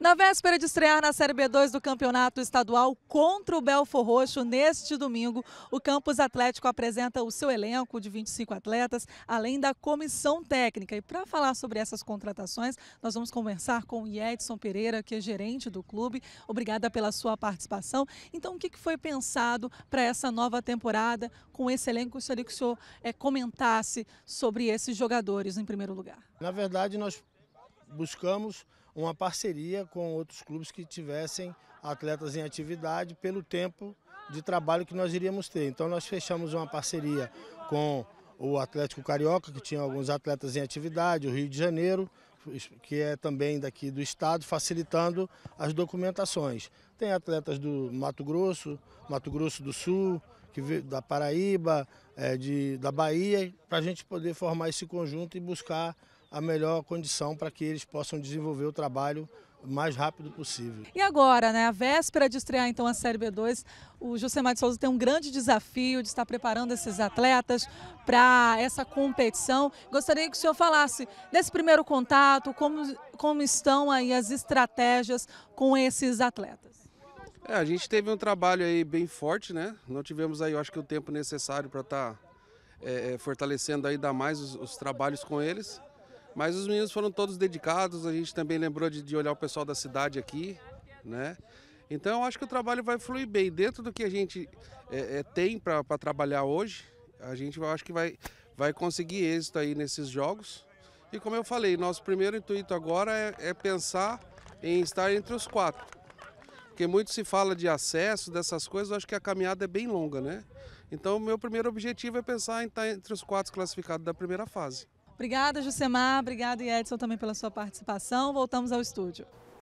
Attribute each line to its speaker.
Speaker 1: Na véspera de estrear na Série B2 do Campeonato Estadual contra o Belfor Roxo, neste domingo, o Campus Atlético apresenta o seu elenco de 25 atletas, além da comissão técnica. E para falar sobre essas contratações, nós vamos conversar com Edson Pereira, que é gerente do clube. Obrigada pela sua participação. Então, o que foi pensado para essa nova temporada com esse elenco? Gostaria que o senhor é, comentasse sobre esses jogadores, em primeiro lugar.
Speaker 2: Na verdade, nós buscamos uma parceria com outros clubes que tivessem atletas em atividade pelo tempo de trabalho que nós iríamos ter. Então nós fechamos uma parceria com o Atlético Carioca, que tinha alguns atletas em atividade, o Rio de Janeiro, que é também daqui do estado, facilitando as documentações. Tem atletas do Mato Grosso, Mato Grosso do Sul, que da Paraíba, é, de, da Bahia, para a gente poder formar esse conjunto e buscar a melhor condição para que eles possam desenvolver o trabalho o mais rápido possível.
Speaker 1: E agora, né, a véspera de estrear então a Série B2, o José de Souza tem um grande desafio de estar preparando esses atletas para essa competição. Gostaria que o senhor falasse desse primeiro contato, como, como estão aí as estratégias com esses atletas.
Speaker 3: É, a gente teve um trabalho aí bem forte, né? Não tivemos aí, eu acho que o tempo necessário para estar tá, é, é, fortalecendo ainda mais os, os trabalhos com eles. Mas os meninos foram todos dedicados, a gente também lembrou de, de olhar o pessoal da cidade aqui, né? Então eu acho que o trabalho vai fluir bem. Dentro do que a gente é, é, tem para trabalhar hoje, a gente eu acho que vai, vai conseguir êxito aí nesses jogos. E como eu falei, nosso primeiro intuito agora é, é pensar em estar entre os quatro. Porque muito se fala de acesso, dessas coisas, eu acho que a caminhada é bem longa, né? Então o meu primeiro objetivo é pensar em estar entre os quatro classificados da primeira fase.
Speaker 1: Obrigada, Jusemar. Obrigada, Edson, também pela sua participação. Voltamos ao estúdio.